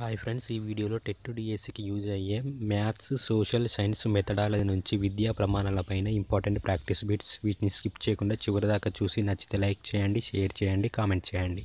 hi friends ఈ వీడియోలో TET డిఎస్సికి యూజ్ అయ్యే మ్యాథ్స్ సోషల్ సైన్స్ మెథడాలజీ నుంచి విద్యా ప్రమాణాలపైన ఇంపార్టెంట్ ప్రాక్టీస్ బిట్స్ వీటిని స్కిప్ చేయకుండా చివరిదాకా చూసి నచ్చితే లైక్ చేయండి షేర్ చేయండి కామెంట్ చేయండి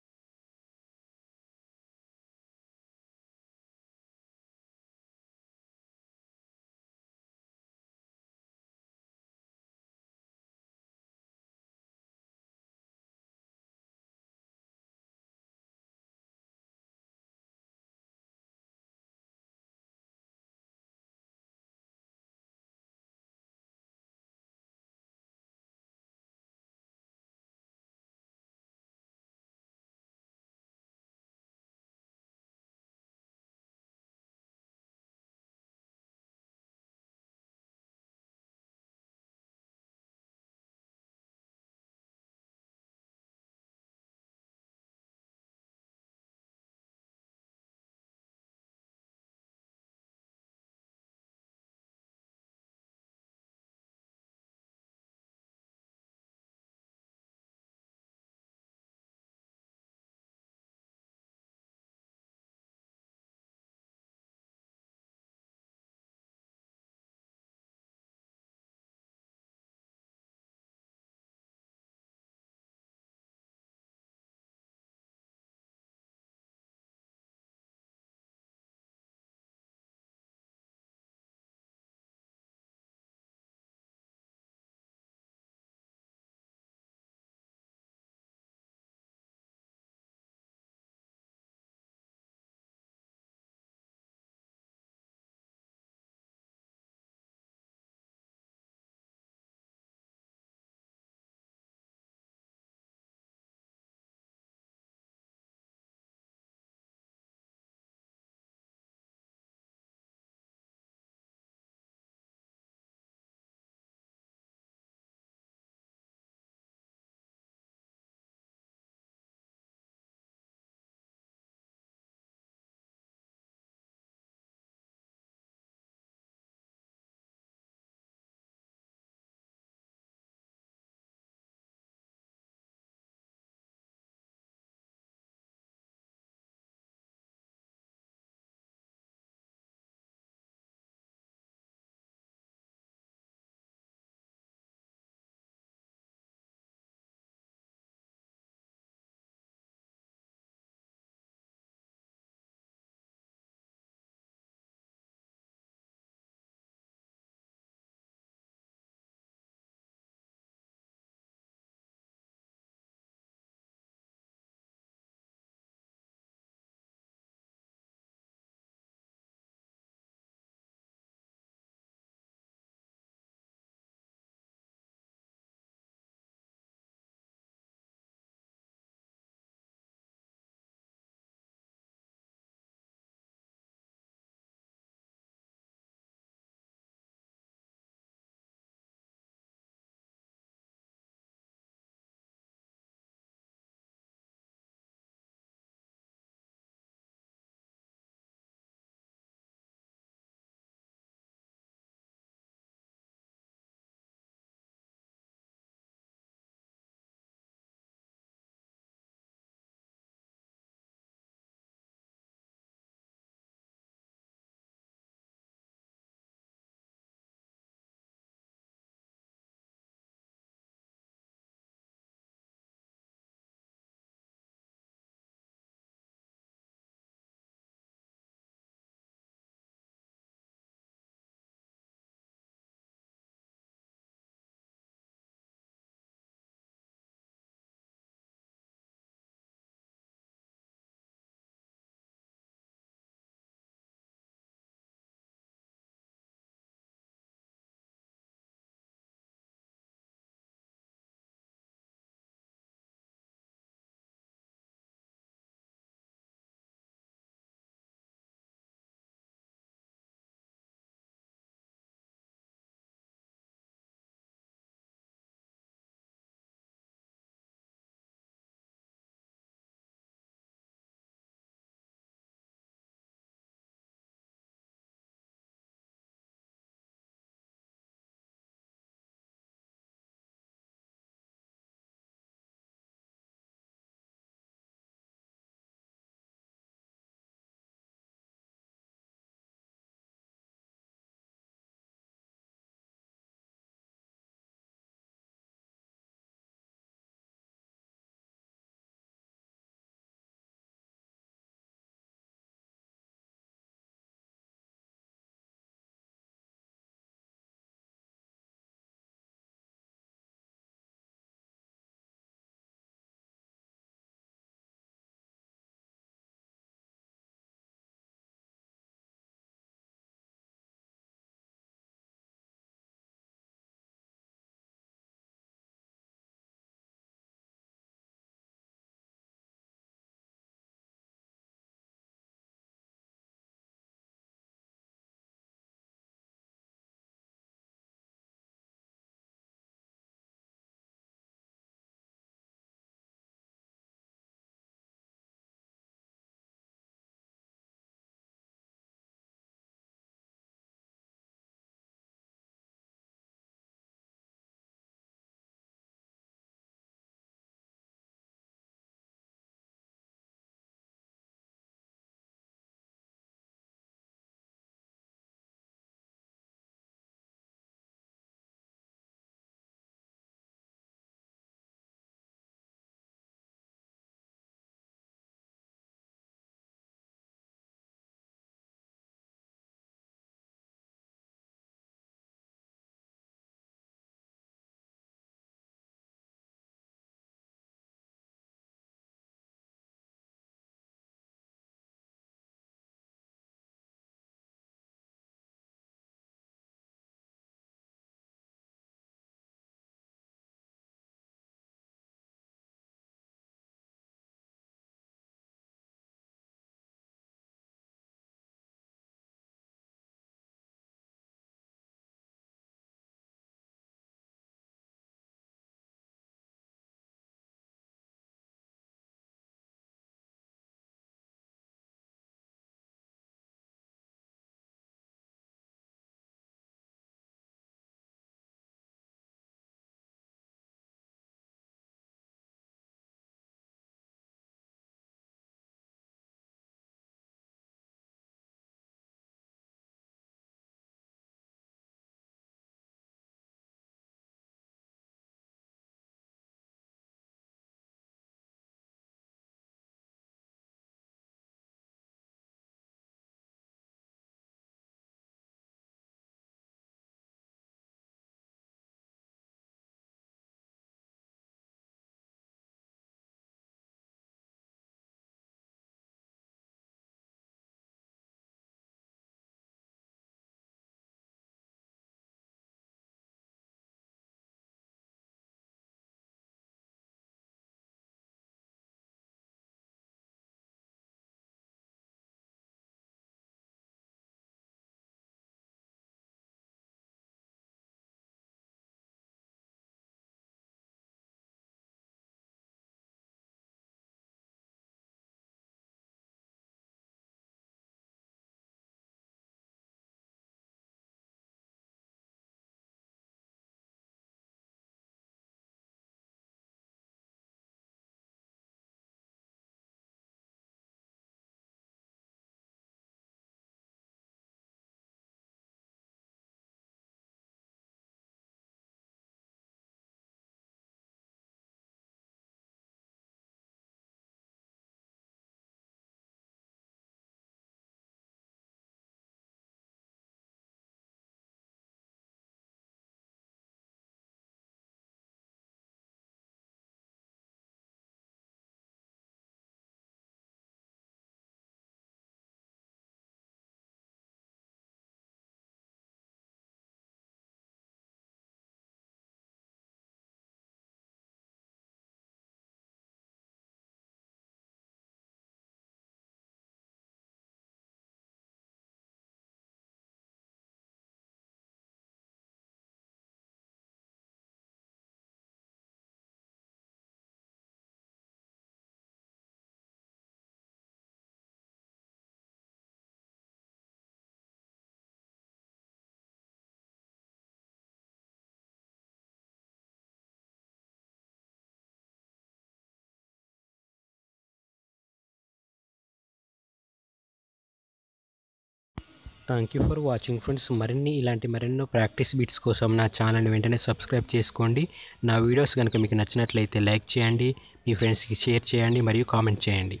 thank you for watching friends మరిన్ని ఇలాంటి మరెన్నో ప్రాక్టీస్ బీట్స్ కోసం నా ఛానల్ని వెంటనే సబ్స్క్రైబ్ చేసుకోండి నా వీడియోస్ కనుక మీకు నచ్చినట్లయితే లైక్ చేయండి మీ ఫ్రెండ్స్కి షేర్ చేయండి మరియు కామెంట్ చేయండి